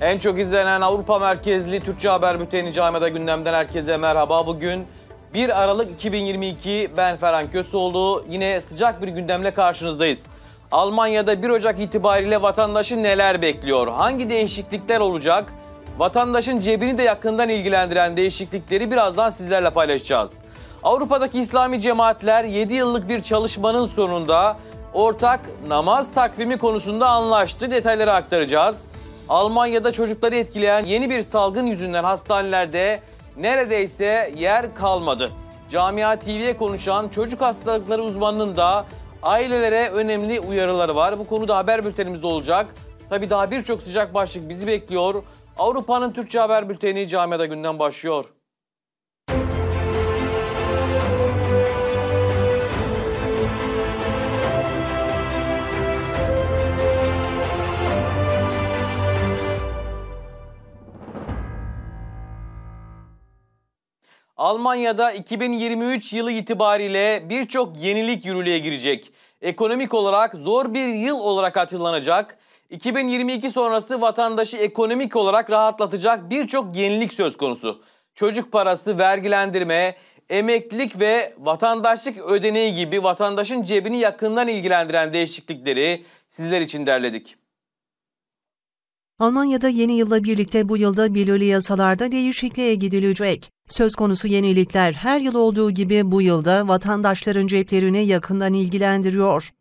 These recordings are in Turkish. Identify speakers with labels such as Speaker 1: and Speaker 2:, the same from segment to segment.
Speaker 1: En çok izlenen Avrupa merkezli Türkçe haber bülteni Caima'da gündemden herkese merhaba. Bugün 1 Aralık 2022 ben Ferhan Kösoğlu. Yine sıcak bir gündemle karşınızdayız. Almanya'da 1 Ocak itibariyle vatandaşı neler bekliyor? Hangi değişiklikler olacak? Vatandaşın cebini de yakından ilgilendiren değişiklikleri birazdan sizlerle paylaşacağız. Avrupa'daki İslami cemaatler 7 yıllık bir çalışmanın sonunda ortak namaz takvimi konusunda anlaştı. Detayları aktaracağız. Almanya'da çocukları etkileyen yeni bir salgın yüzünden hastanelerde neredeyse yer kalmadı. Camia TV'ye konuşan çocuk hastalıkları uzmanının da ailelere önemli uyarıları var. Bu konuda haber bültenimizde olacak. Tabii daha birçok sıcak başlık bizi bekliyor. Avrupa'nın Türkçe haber bülteni Camia'da günden başlıyor. Almanya'da 2023 yılı itibariyle birçok yenilik yürürlüğe girecek. Ekonomik olarak zor bir yıl olarak hatırlanacak. 2022 sonrası vatandaşı ekonomik olarak rahatlatacak birçok yenilik söz konusu. Çocuk parası, vergilendirme, emeklilik ve vatandaşlık ödeneği gibi vatandaşın cebini yakından ilgilendiren değişiklikleri sizler için derledik.
Speaker 2: Almanya'da yeni yılla birlikte bu yılda belirli yasalarda değişikliğe gidilecek. Söz konusu yenilikler her yıl olduğu gibi bu yılda vatandaşların ceplerini yakından ilgilendiriyor.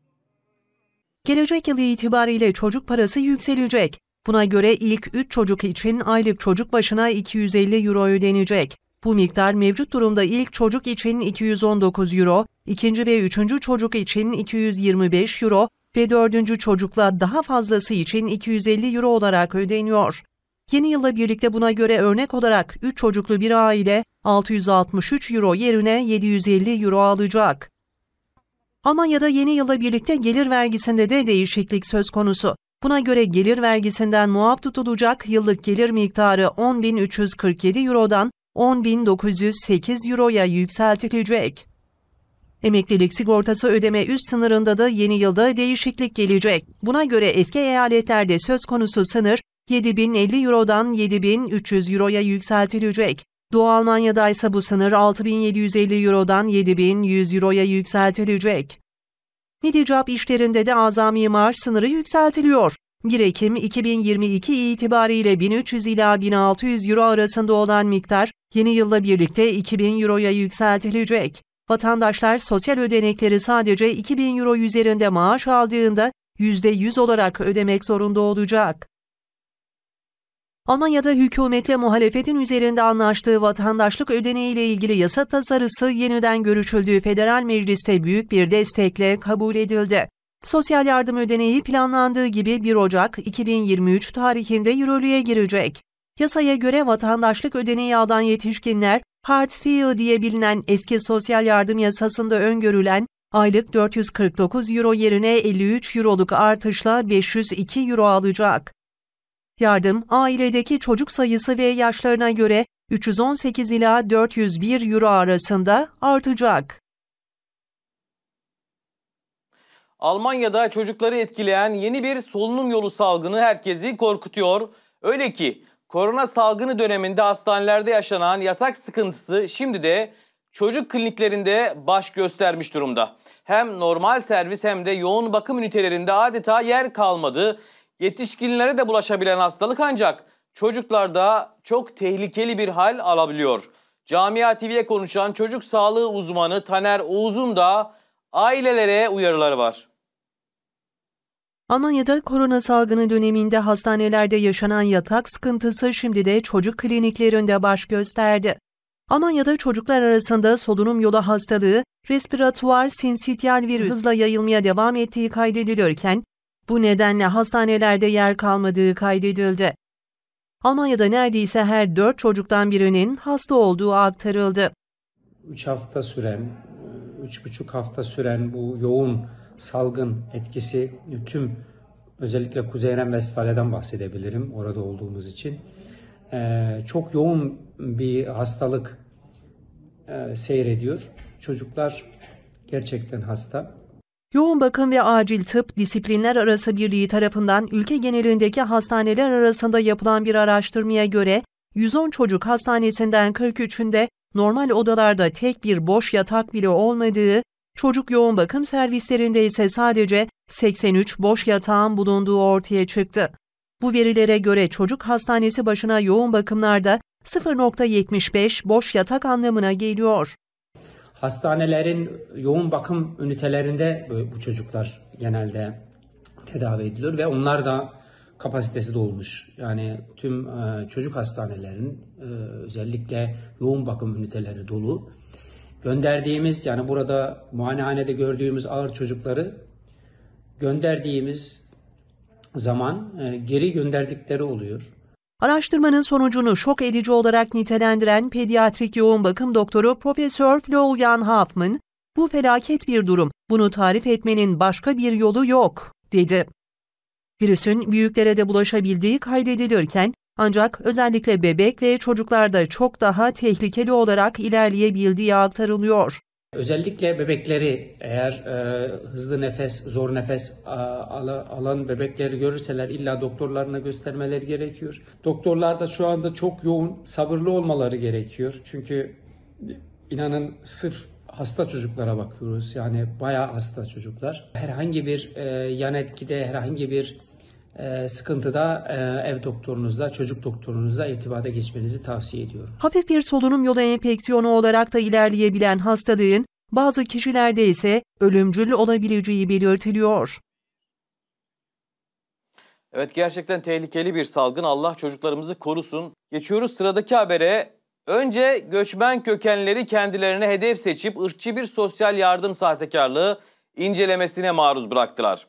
Speaker 2: Gelecek yılı itibariyle çocuk parası yükselecek. Buna göre ilk 3 çocuk için aylık çocuk başına 250 euro ödenecek. Bu miktar mevcut durumda ilk çocuk için 219 euro, ikinci ve üçüncü çocuk için 225 euro ve dördüncü çocukla daha fazlası için 250 euro olarak ödeniyor. Yeni yılla birlikte buna göre örnek olarak 3 çocuklu bir aile 663 euro yerine 750 euro alacak. Almanya'da yeni yılla birlikte gelir vergisinde de değişiklik söz konusu. Buna göre gelir vergisinden muaf tutulacak yıllık gelir miktarı 10.347 Euro'dan 10.908 Euro'ya yükseltilecek. Emeklilik sigortası ödeme üst sınırında da yeni yılda değişiklik gelecek. Buna göre eski eyaletlerde söz konusu sınır 7050 Euro'dan 7300 Euro'ya yükseltilecek. Doğu Almanya'da ise bu sınır 6750 Euro'dan 7100 Euro'ya yükseltilecek. Midicap işlerinde de azami maaş sınırı yükseltiliyor. 1 Ekim 2022 itibariyle 1300 ila 1600 euro arasında olan miktar yeni yılla birlikte 2000 euroya yükseltilecek. Vatandaşlar sosyal ödenekleri sadece 2000 euro üzerinde maaş aldığında %100 olarak ödemek zorunda olacak. Almanya'da hükümete muhalefetin üzerinde anlaştığı vatandaşlık ödeneğiyle ilgili yasa tasarısı yeniden görüşüldüğü federal mecliste büyük bir destekle kabul edildi. Sosyal yardım ödeneği planlandığı gibi 1 Ocak 2023 tarihinde yürürlüğe girecek. Yasaya göre vatandaşlık ödeneği alan yetişkinler, Hartz-IV diye bilinen eski sosyal yardım yasasında öngörülen aylık 449 euro yerine 53 euroluk artışla 502 euro alacak. Yardım, ailedeki çocuk sayısı ve yaşlarına göre 318 ila 401 euro arasında artacak.
Speaker 1: Almanya'da çocukları etkileyen yeni bir solunum yolu salgını herkesi korkutuyor. Öyle ki korona salgını döneminde hastanelerde yaşanan yatak sıkıntısı şimdi de çocuk kliniklerinde baş göstermiş durumda. Hem normal servis hem de yoğun bakım ünitelerinde adeta yer kalmadı. Yetişkinlere de bulaşabilen hastalık ancak çocuklarda çok tehlikeli bir hal alabiliyor. Camia TV'ye konuşan çocuk sağlığı uzmanı Taner Oğuz'un da ailelere uyarıları var.
Speaker 2: Almanya'da korona salgını döneminde hastanelerde yaşanan yatak sıkıntısı şimdi de çocuk kliniklerinde baş gösterdi. Almanya'da çocuklar arasında solunum yolu hastalığı, respiratuar sinsityal virüs hızla yayılmaya devam ettiği kaydedilirken, bu nedenle hastanelerde yer kalmadığı kaydedildi. Almanya'da neredeyse her dört çocuktan birinin hasta olduğu aktarıldı.
Speaker 3: Üç hafta süren, üç buçuk hafta süren bu yoğun salgın etkisi tüm özellikle Kuzey Ren-Vestfalya'dan bahsedebilirim orada olduğumuz için. Ee, çok yoğun bir hastalık e, seyrediyor. Çocuklar gerçekten hasta.
Speaker 2: Yoğun bakım ve acil tıp disiplinler arası birliği tarafından ülke genelindeki hastaneler arasında yapılan bir araştırmaya göre 110 çocuk hastanesinden 43'ünde normal odalarda tek bir boş yatak bile olmadığı, çocuk yoğun bakım servislerinde ise sadece 83 boş yatağın bulunduğu ortaya çıktı. Bu verilere göre çocuk hastanesi başına yoğun bakımlarda 0.75 boş yatak anlamına
Speaker 3: geliyor. Hastanelerin yoğun bakım ünitelerinde bu çocuklar genelde tedavi ediliyor ve onlar da kapasitesi dolmuş. Yani tüm e, çocuk hastanelerin e, özellikle yoğun bakım üniteleri dolu. Gönderdiğimiz yani burada muayenehanede gördüğümüz ağır çocukları gönderdiğimiz zaman e, geri gönderdikleri oluyor.
Speaker 2: Araştırmanın sonucunu şok edici olarak nitelendiren pediatrik yoğun bakım doktoru Profesör Florian Hoffman, bu felaket bir durum, bunu tarif etmenin başka bir yolu yok, dedi. Virüsün büyüklere de bulaşabildiği kaydedilirken, ancak özellikle bebek ve çocuklarda çok daha tehlikeli olarak ilerleyebildiği
Speaker 3: aktarılıyor. Özellikle bebekleri eğer e, hızlı nefes, zor nefes a, ala, alan bebekleri görürseler illa doktorlarına göstermeleri gerekiyor. Doktorlar da şu anda çok yoğun, sabırlı olmaları gerekiyor. Çünkü inanın sırf hasta çocuklara bakıyoruz. Yani bayağı hasta çocuklar. Herhangi bir e, yan etkide, herhangi bir ee, sıkıntıda e, ev doktorunuzla, çocuk doktorunuzla irtibata geçmenizi tavsiye ediyorum.
Speaker 2: Hafif bir solunum yolu enfeksiyonu olarak da ilerleyebilen hastalığın bazı kişilerde ise ölümcül olabileceği belirtiliyor.
Speaker 1: Evet gerçekten tehlikeli bir salgın. Allah çocuklarımızı korusun. Geçiyoruz sıradaki habere. Önce göçmen kökenleri kendilerine hedef seçip ırkçı bir sosyal yardım sahtekarlığı incelemesine maruz bıraktılar.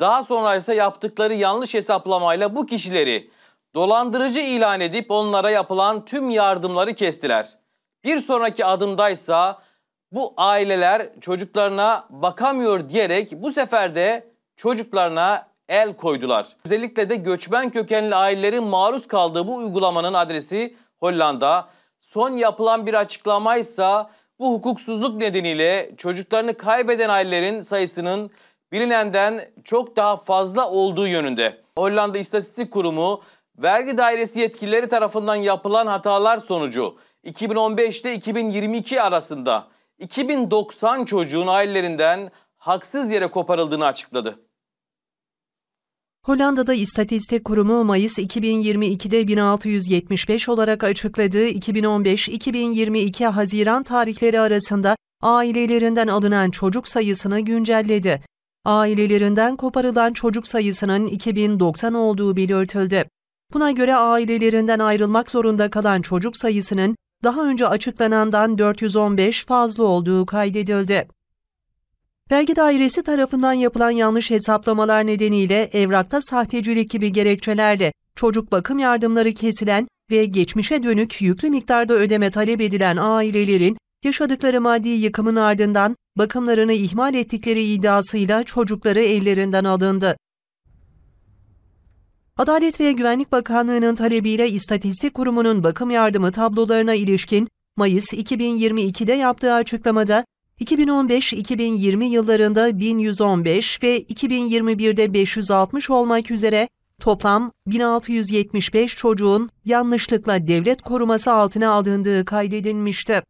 Speaker 1: Daha sonra ise yaptıkları yanlış hesaplamayla bu kişileri dolandırıcı ilan edip onlara yapılan tüm yardımları kestiler. Bir sonraki adımdaysa bu aileler çocuklarına bakamıyor diyerek bu sefer de çocuklarına el koydular. Özellikle de göçmen kökenli ailelerin maruz kaldığı bu uygulamanın adresi Hollanda. Son yapılan bir açıklamaysa bu hukuksuzluk nedeniyle çocuklarını kaybeden ailelerin sayısının bilinenden çok daha fazla olduğu yönünde. Hollanda İstatistik Kurumu vergi dairesi yetkilileri tarafından yapılan hatalar sonucu 2015 ile 2022 arasında 2090 çocuğun ailelerinden haksız yere koparıldığını açıkladı.
Speaker 2: Hollanda'da İstatistik Kurumu Mayıs 2022'de 1675 olarak açıkladığı 2015-2022 Haziran tarihleri arasında ailelerinden alınan çocuk sayısını güncelledi ailelerinden koparılan çocuk sayısının 2090 olduğu belirtildi. Buna göre ailelerinden ayrılmak zorunda kalan çocuk sayısının daha önce açıklanandan 415 fazla olduğu kaydedildi. Vergi dairesi tarafından yapılan yanlış hesaplamalar nedeniyle evrakta sahtecilik gibi gerekçelerle çocuk bakım yardımları kesilen ve geçmişe dönük yüklü miktarda ödeme talep edilen ailelerin yaşadıkları maddi yıkımın ardından bakımlarını ihmal ettikleri iddiasıyla çocukları ellerinden alındı. Adalet ve Güvenlik Bakanlığı'nın talebiyle İstatistik Kurumu'nun bakım yardımı tablolarına ilişkin Mayıs 2022'de yaptığı açıklamada 2015-2020 yıllarında 1115 ve 2021'de 560 olmak üzere toplam 1675 çocuğun yanlışlıkla devlet koruması altına alındığı kaydedilmişti.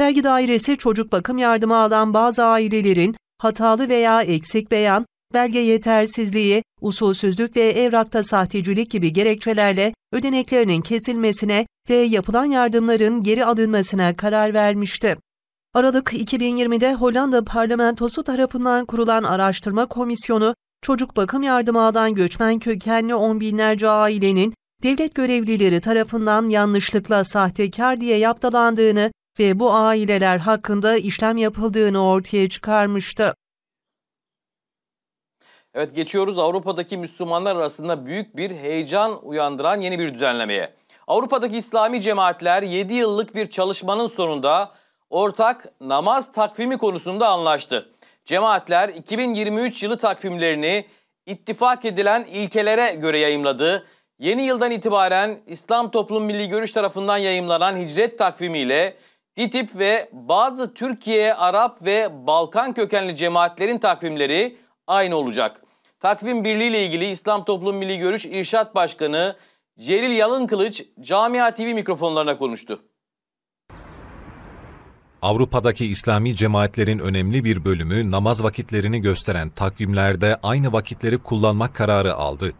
Speaker 2: Vergi dairesi çocuk bakım yardımı alan bazı ailelerin hatalı veya eksik beyan, belge yetersizliği, usulsüzlük ve evrakta sahtecilik gibi gerekçelerle ödeneklerinin kesilmesine ve yapılan yardımların geri alınmasına karar vermişti. Aralık 2020'de Hollanda parlamentosu tarafından kurulan araştırma komisyonu, çocuk bakım yardımı alan göçmen kökenli on binlerce ailenin devlet görevlileri tarafından yanlışlıkla sahtekar diye yaptalandığını ve bu aileler hakkında işlem yapıldığını ortaya çıkarmıştı.
Speaker 1: Evet geçiyoruz Avrupa'daki Müslümanlar arasında büyük bir heyecan uyandıran yeni bir düzenlemeye. Avrupa'daki İslami cemaatler 7 yıllık bir çalışmanın sonunda ortak namaz takvimi konusunda anlaştı. Cemaatler 2023 yılı takvimlerini ittifak edilen ilkelere göre yayımladı. Yeni yıldan itibaren İslam Toplum Milli Görüş tarafından yayımlanan hicret takvimiyle DİTİP ve bazı Türkiye, Arap ve Balkan kökenli cemaatlerin takvimleri aynı olacak. Takvim Birliği ile ilgili İslam Toplum Milli Görüş İrşat Başkanı Celil Yalın kılıç Camia TV mikrofonlarına konuştu.
Speaker 4: Avrupa'daki İslami cemaatlerin önemli bir bölümü namaz vakitlerini gösteren takvimlerde aynı vakitleri kullanmak kararı aldı.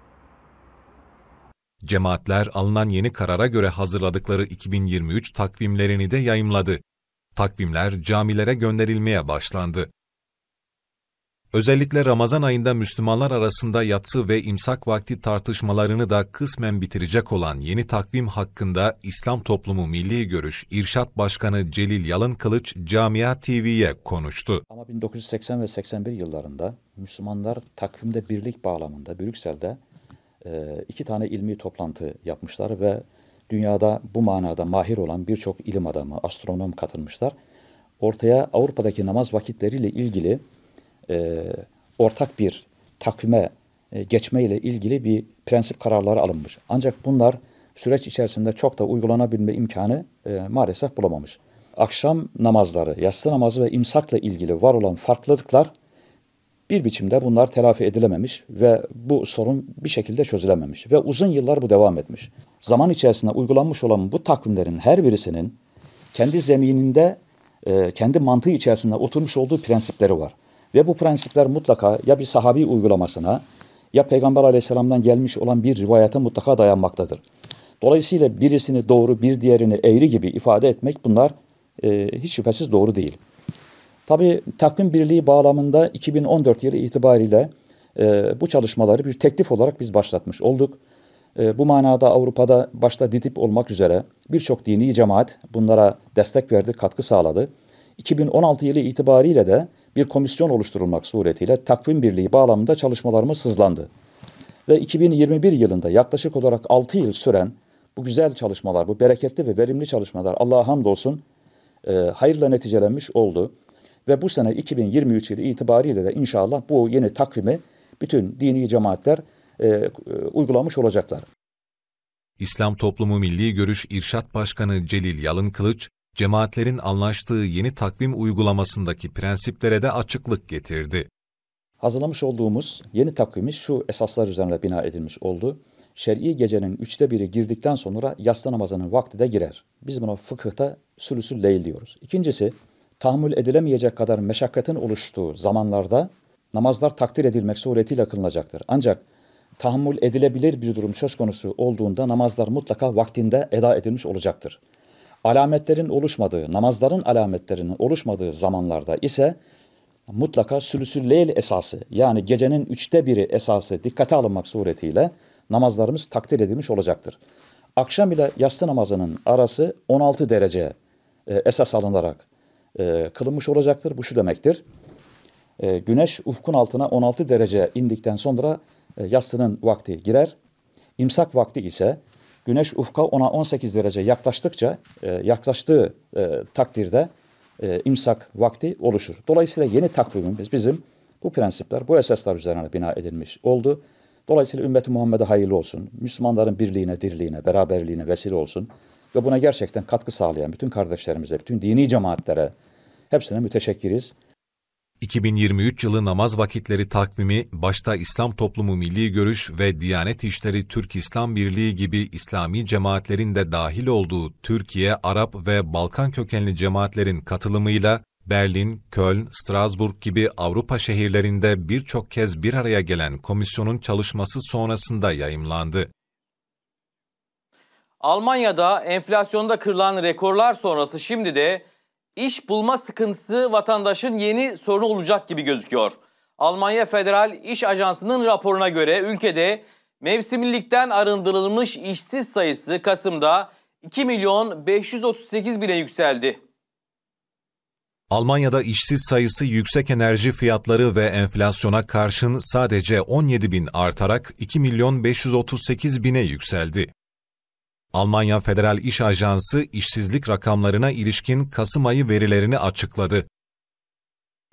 Speaker 4: Cemaatler alınan yeni karara göre hazırladıkları 2023 takvimlerini de yayımladı. Takvimler camilere gönderilmeye başlandı. Özellikle Ramazan ayında Müslümanlar arasında yatsı ve imsak vakti tartışmalarını da kısmen bitirecek olan yeni takvim hakkında İslam Toplumu Milli Görüş İrşat Başkanı Celil Yalın
Speaker 5: Kılıç Camia TV'ye konuştu. Ama 1980 ve 81 yıllarında Müslümanlar takvimde birlik bağlamında Brüksel'de e, iki tane ilmi toplantı yapmışlar ve dünyada bu manada mahir olan birçok ilim adamı, astronom katılmışlar. Ortaya Avrupa'daki namaz vakitleriyle ilgili e, ortak bir takvime e, geçmeyle ilgili bir prensip kararları alınmış. Ancak bunlar süreç içerisinde çok da uygulanabilme imkanı e, maalesef bulamamış. Akşam namazları, yatsı namazı ve imsakla ilgili var olan farklılıklar bir biçimde bunlar telafi edilememiş ve bu sorun bir şekilde çözülememiş ve uzun yıllar bu devam etmiş. Zaman içerisinde uygulanmış olan bu takvimlerin her birisinin kendi zemininde, e, kendi mantığı içerisinde oturmuş olduğu prensipleri var. Ve bu prensipler mutlaka ya bir sahabi uygulamasına ya Peygamber aleyhisselamdan gelmiş olan bir rivayete mutlaka dayanmaktadır. Dolayısıyla birisini doğru bir diğerini eğri gibi ifade etmek bunlar e, hiç şüphesiz doğru değil. Tabi takvim birliği bağlamında 2014 yılı itibariyle e, bu çalışmaları bir teklif olarak biz başlatmış olduk. E, bu manada Avrupa'da başta DİDİP olmak üzere birçok dini cemaat bunlara destek verdi, katkı sağladı. 2016 yılı itibariyle de bir komisyon oluşturulmak suretiyle takvim birliği bağlamında çalışmalarımız hızlandı. Ve 2021 yılında yaklaşık olarak 6 yıl süren bu güzel çalışmalar, bu bereketli ve verimli çalışmalar Allah'a hamdolsun e, hayırla neticelenmiş oldu. Ve bu sene 2023 yılı itibariyle de inşallah bu yeni takvimi bütün dini cemaatler e, e, uygulamış olacaklar.
Speaker 4: İslam Toplumu Milli Görüş İrşat Başkanı Celil Yalın Kılıç, cemaatlerin anlaştığı yeni takvim uygulamasındaki prensiplere de açıklık getirdi.
Speaker 5: Hazırlamış olduğumuz yeni takvimi şu esaslar üzerine bina edilmiş oldu. Şer'i gecenin üçte biri girdikten sonra yatsı namazının vakti de girer. Biz buna fıkıhta sülüsü leyl diyoruz. İkincisi, tahammül edilemeyecek kadar meşakkatin oluştuğu zamanlarda namazlar takdir edilmek suretiyle kılınacaktır. Ancak tahammül edilebilir bir durum söz konusu olduğunda namazlar mutlaka vaktinde eda edilmiş olacaktır. Alametlerin oluşmadığı, namazların alametlerinin oluşmadığı zamanlarda ise mutlaka sülüsül leyl esası yani gecenin üçte biri esası dikkate alınmak suretiyle namazlarımız takdir edilmiş olacaktır. Akşam ile yatsı namazının arası 16 derece e, esas alınarak e, kılınmış olacaktır. Bu şu demektir. E, güneş ufkun altına 16 derece indikten sonra e, yastının vakti girer. İmsak vakti ise güneş ufka ona 18 derece yaklaştıkça e, yaklaştığı e, takdirde e, imsak vakti oluşur. Dolayısıyla yeni takvimimiz bizim bu prensipler, bu esaslar üzerine bina edilmiş oldu. Dolayısıyla ümmeti Muhammed'e hayırlı olsun. Müslümanların birliğine, dirliğine, beraberliğine vesile olsun. Ve buna gerçekten katkı sağlayan bütün kardeşlerimize, bütün dini cemaatlere hepsine müteşekkiriz.
Speaker 4: 2023 yılı namaz vakitleri takvimi başta İslam Toplumu Milli Görüş ve Diyanet İşleri Türk İslam Birliği gibi İslami cemaatlerin de dahil olduğu Türkiye, Arap ve Balkan kökenli cemaatlerin katılımıyla Berlin, Köln, Strasbourg gibi Avrupa şehirlerinde birçok kez bir araya gelen komisyonun çalışması sonrasında yayımlandı.
Speaker 1: Almanya'da enflasyonda kırılan rekorlar sonrası şimdi de iş bulma sıkıntısı vatandaşın yeni sorunu olacak gibi gözüküyor. Almanya Federal İş Ajansı'nın raporuna göre ülkede mevsimlilikten arındırılmış işsiz sayısı Kasım'da 2 milyon 538 bine yükseldi.
Speaker 4: Almanya'da işsiz sayısı yüksek enerji fiyatları ve enflasyona karşın sadece 17 bin artarak 2 milyon 538 bine yükseldi. Almanya Federal İş Ajansı işsizlik rakamlarına ilişkin Kasım ayı verilerini açıkladı.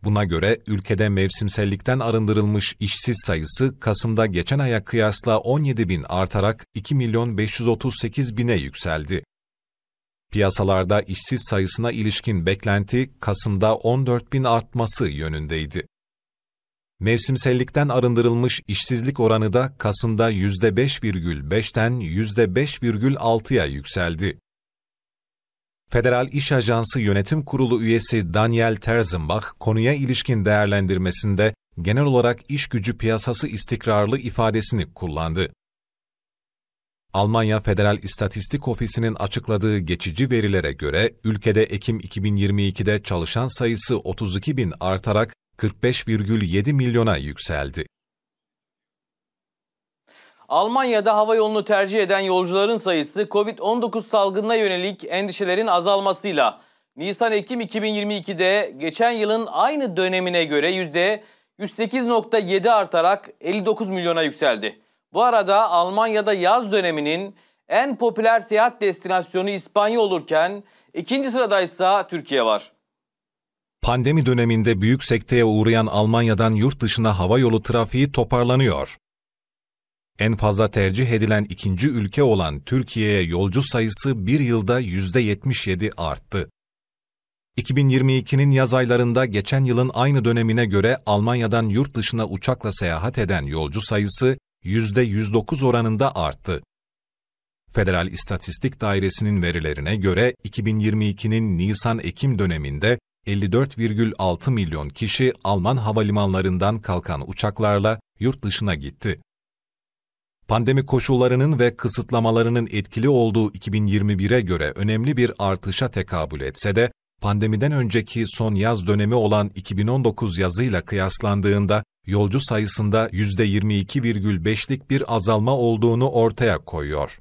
Speaker 4: Buna göre ülkede mevsimsellikten arındırılmış işsiz sayısı Kasım'da geçen aya kıyasla 17 bin artarak 2 milyon 538 bine yükseldi. Piyasalarda işsiz sayısına ilişkin beklenti Kasım'da 14 bin artması yönündeydi. Mevsimsellikten arındırılmış işsizlik oranı da Kasım'da %5,5'ten %5,6'ya yükseldi. Federal İş Ajansı Yönetim Kurulu üyesi Daniel Terzenbach konuya ilişkin değerlendirmesinde genel olarak iş gücü piyasası istikrarlı ifadesini kullandı. Almanya Federal İstatistik Ofisi'nin açıkladığı geçici verilere göre ülkede Ekim 2022'de çalışan sayısı 32 bin artarak 45,7 milyona yükseldi.
Speaker 1: Almanya'da hava yolunu tercih eden yolcuların sayısı COVID-19 salgınına yönelik endişelerin azalmasıyla Nisan-Ekim 2022'de geçen yılın aynı dönemine göre %108.7 artarak 59 milyona yükseldi. Bu arada Almanya'da yaz döneminin en popüler seyahat destinasyonu İspanya olurken ikinci sırada ise Türkiye var.
Speaker 4: Pandemi döneminde büyük sekteye uğrayan Almanya'dan yurt dışına hava yolu trafiği toparlanıyor. En fazla tercih edilen ikinci ülke olan Türkiye'ye yolcu sayısı bir yılda %77 arttı. 2022'nin yaz aylarında geçen yılın aynı dönemine göre Almanya'dan yurt dışına uçakla seyahat eden yolcu sayısı %109 oranında arttı. Federal İstatistik Dairesi'nin verilerine göre 2022'nin Nisan-Ekim döneminde 54,6 milyon kişi Alman havalimanlarından kalkan uçaklarla yurt dışına gitti. Pandemi koşullarının ve kısıtlamalarının etkili olduğu 2021'e göre önemli bir artışa tekabül etse de, pandemiden önceki son yaz dönemi olan 2019 yazıyla kıyaslandığında yolcu sayısında %22,5'lik bir azalma olduğunu ortaya koyuyor.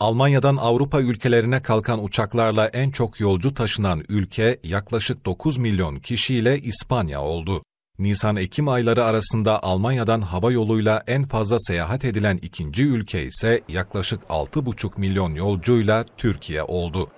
Speaker 4: Almanya'dan Avrupa ülkelerine kalkan uçaklarla en çok yolcu taşınan ülke yaklaşık 9 milyon kişiyle İspanya oldu. Nisan-Ekim ayları arasında Almanya'dan hava yoluyla en fazla seyahat edilen ikinci ülke ise yaklaşık 6,5 milyon yolcuyla Türkiye oldu.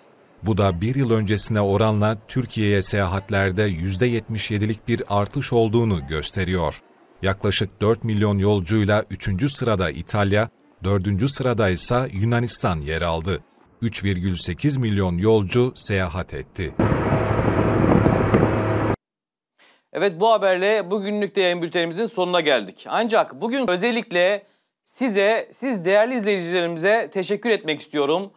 Speaker 4: Bu da bir yıl öncesine oranla Türkiye'ye seyahatlerde %77'lik bir artış olduğunu gösteriyor. Yaklaşık 4 milyon yolcuyla 3. sırada İtalya, Dördüncü sırada ise Yunanistan yer aldı. 3,8 milyon yolcu seyahat etti.
Speaker 1: Evet bu haberle bugünlük de yayın bültenimizin sonuna geldik. Ancak bugün özellikle size, siz değerli izleyicilerimize teşekkür etmek istiyorum.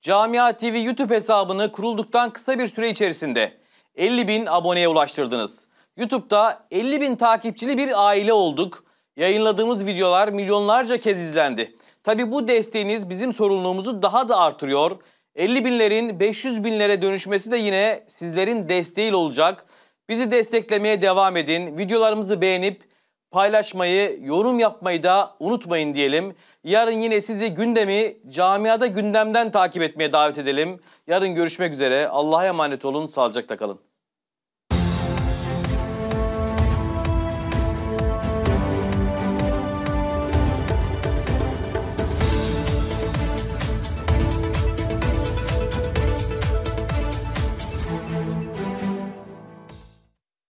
Speaker 1: Camia TV YouTube hesabını kurulduktan kısa bir süre içerisinde 50 bin aboneye ulaştırdınız. YouTube'da 50 bin takipçili bir aile olduk. Yayınladığımız videolar milyonlarca kez izlendi. Tabi bu desteğiniz bizim sorumluluğumuzu daha da artırıyor. 50 binlerin 500 binlere dönüşmesi de yine sizlerin desteğiyle olacak. Bizi desteklemeye devam edin. Videolarımızı beğenip paylaşmayı, yorum yapmayı da unutmayın diyelim. Yarın yine sizi gündemi camiada gündemden takip etmeye davet edelim. Yarın görüşmek üzere. Allah'a emanet olun. Sağlıcakla kalın.